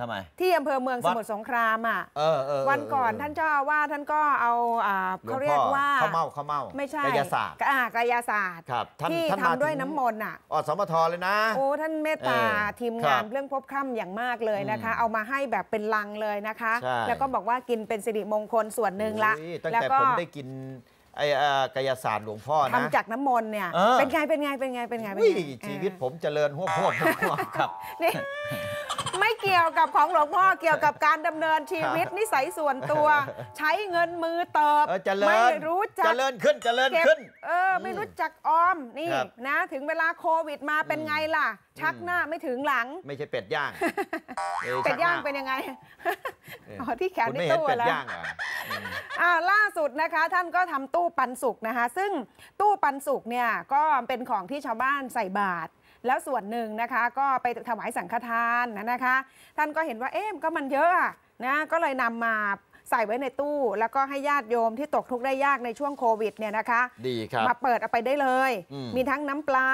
ทำไมที่อำเภอเมืองสมุทรสงครามอ่ะวันก่อนท่านเจ้าว่าท่านก็เอาเขาเรียกว่าข้าวเม่าข้าวเม่าไม่ใช่กายศาสตร์อ่ากายศาสตร์ที่ทำด้วยน้ำมนต์อ่ะ อสมทเลยนะโอ้ท่านเมตตาทีมงานเรื่องพบค่ำอย่างมากเลยนะคะ เอามาให้แบบเป็นลังเลยนะคะ แล้วก็บอกว่ากินเป็นสิริมงคลส่วนหนึ่งละตั้งแต่ผมได้กินไอ้กายศาสตร์หลวงพ่อนะทำจากน้ำมนต์เนี่ยเป็นไงเป็นไงเป็นไงเป็นไงชีวิตผมเจริญหัวหัวครับ่ไม่เกี่ยวกับของหลวงพ่อเกี่ยวกับการดำเนินชีวิตนิสัยส่วนตัว ใช้เงินมือเติบไม่รู้จักเจริญขึ้นเจริญขึ้น เออ ไม่รู้จักออมนี่นะ ถึงเวลาโควิดมาเป็นไงล่ะ ชักหน้าไม่ถึงหลัง ไม่ใช่เป็ดย่างเป็ดย่าง เป็นยังไงอ๋อที่แขนใน่ตู้แล้วอ่าล่าสุดนะคะ ท่านก็ทำตู้ปันสุกนะคะ ซึ่งตู้ปันสุกเนี่ย ก็เป็นของที่ชาวบ้านใส่บาตรแล้วส่วนหนึ่งนะคะก็ไปถวายสังฆทานนะคะ ท่านก็เห็นว่าเอ๊ะก็มันเยอะนะก็เลยนำมาใส่ไว้ในตู้ แล้วก็ให้ญาติโยมที่ตกทุกข์ได้ยากในช่วงโควิดเนี่ยนะคะ ดีครับ มาเปิดเอาไปได้เลย มีทั้งน้ำปลา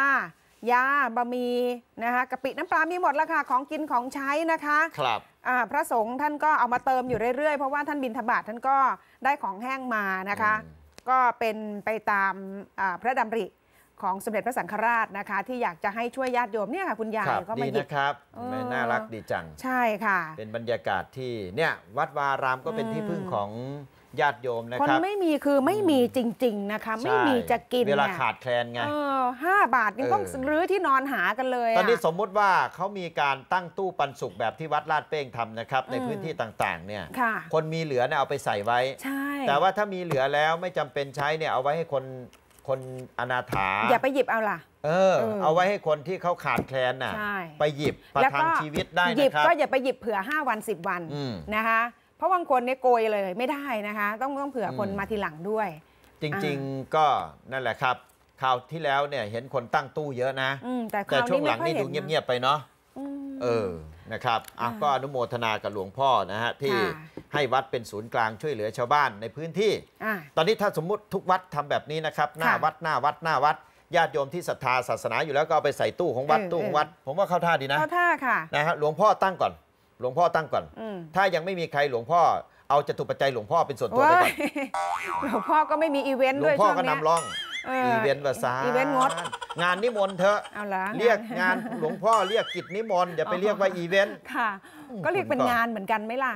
ยาบะหมี่นะคะกะปิน้ำปลามีหมดแล้วค่ะ ของกินของใช้นะคะครับพระสงฆ์ท่านก็เอามาเติมอยู่เรื่อย ๆเพราะว่าท่านบินธบาตท่านก็ได้ของแห้งมานะคะ ก็เป็นไปตามพระดำริของสมเด็จพระสังฆราชนะคะที่อยากจะให้ช่วยญาติโยมเนี่ยค่ะคุณยายก็มาหยิบนะครับ น่ารักดีจัง ใช่ค่ะ เป็นบรรยากาศที่เนี่ยวัดวารามก็เป็นที่พึ่งของญาติโยมนะครับ คนไม่มีคือไม่มีจริงๆนะคะไม่มีจะกินเวลาขาดแคลนไงห้าบาทยังต้องรื้อที่นอนหากันเลยตอนนี้สมมุติว่าเขามีการตั้งตู้ปันสุกแบบที่วัดลาดเป้งทำนะครับในพื้นที่ต่างๆเนี่ยคนมีเหลือเนี่ยเอาไปใส่ไว้แต่ว่าถ้ามีเหลือแล้วไม่จำเป็นใช้เนี่ยเอาไว้ให้คนคนอนาถา อย่าไปหยิบเอาล่ะ เออ เอาไว้ให้คนที่เขาขาดแคลนน่ะไปหยิบ ประทังชีวิตได้นะครับหยิบก็อย่าไปหยิบเผื่อ5 วัน10 วันนะคะ เพราะบางคนเนี่ยโกยเลย ไม่ได้นะคะต้องต้องเผื่อคนมาทีหลังด้วย จริงๆก็นั่นแหละครับคราวที่แล้วเนี่ย เห็นคนตั้งตู้เยอะนะ แต่ช่วงหลังนี่ดูเงียบๆ ไปเนาะเออนะครับก็อนุโมทนากับหลวงพ่อนะฮะที่ให้วัดเป็นศูนย์กลางช่วยเหลือชาวบ้านในพื้นที่ตอนนี้ถ้าสมมุติทุกวัดทำแบบนี้นะครับ หน้าวัดหน้าวัดหน้าวัดญาติโยมที่ศรัทธาศาสนาอยู่แล้วก็เอาไปใส่ตู้ของวัดตู้ของวัด ผมว่าเข้าท่าดีนะเข้าท่าค่ะนะฮะหลวงพ่อตั้งก่อน หลวงพ่อตั้งก่อน ถ้ายังไม่มีใครหลวงพ่อ เอาจตุปัจจัยหลวงพ่อเป็นส่วนตัวไปก่อนหลวงพ่อก็ไม่มีอีเวนต์ด้วยหลวงพ่อก็นำร่องอีเวนต์ภาษาอีเวนต์งด งานนิมนต์เถอะเอาละเรียกงานหลวงพ่อเรียกกิจนิมนต์ อย่าไปเรียกว่าอีเวนต์ ค่ะ ก็เรียกเป็นงานเหมือนกันไหมล่ะ